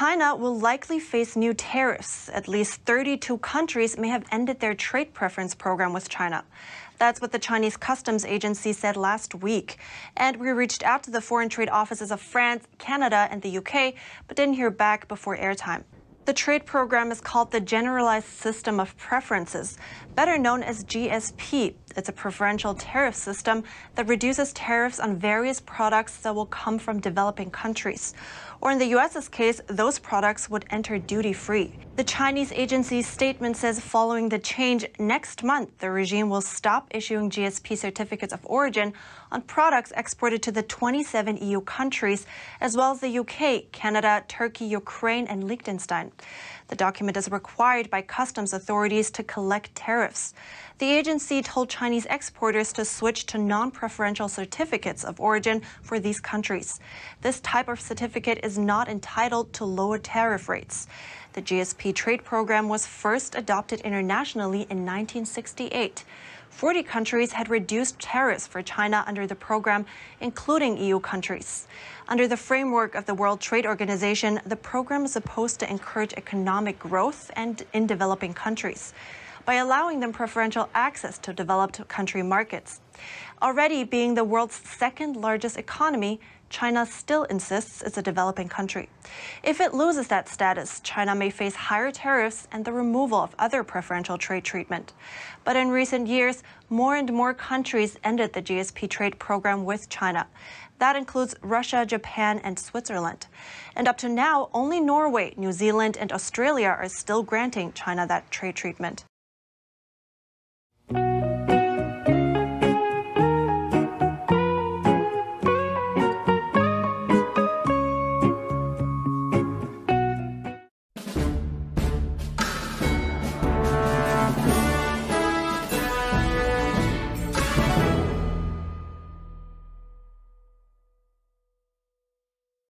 China will likely face new tariffs. At least 32 countries may have ended their trade preference program with China. That's what the Chinese Customs Agency said last week. And we reached out to the foreign trade offices of France, Canada, and the UK, but didn't hear back before airtime. The trade program is called the Generalized System of Preferences, better known as GSP. It's a preferential tariff system that reduces tariffs on various products that will come from developing countries. Or in the U.S.'s case, those products would enter duty free. The Chinese agency's statement says following the change, next month the regime will stop issuing GSP certificates of origin on products exported to the 27 EU countries, as well as the UK, Canada, Turkey, Ukraine, and Liechtenstein. The document is required by customs authorities to collect tariffs. The agency told China Chinese exporters to switch to non preferential certificates of origin for these countries. This type of certificate is not entitled to lower tariff rates. The GSP trade program was first adopted internationally in 1968. 40 countries had reduced tariffs for China under the program, including EU countries. Under the framework of the World Trade Organization, the program is supposed to encourage economic growth and in developing countries by allowing them preferential access to developed country markets. Already being the world's second largest economy, China still insists it's a developing country. If it loses that status, China may face higher tariffs and the removal of other preferential trade treatment. But in recent years, more and more countries ended the GSP trade program with China. That includes Russia, Japan, and Switzerland. And up to now, only Norway, New Zealand, and Australia are still granting China that trade treatment.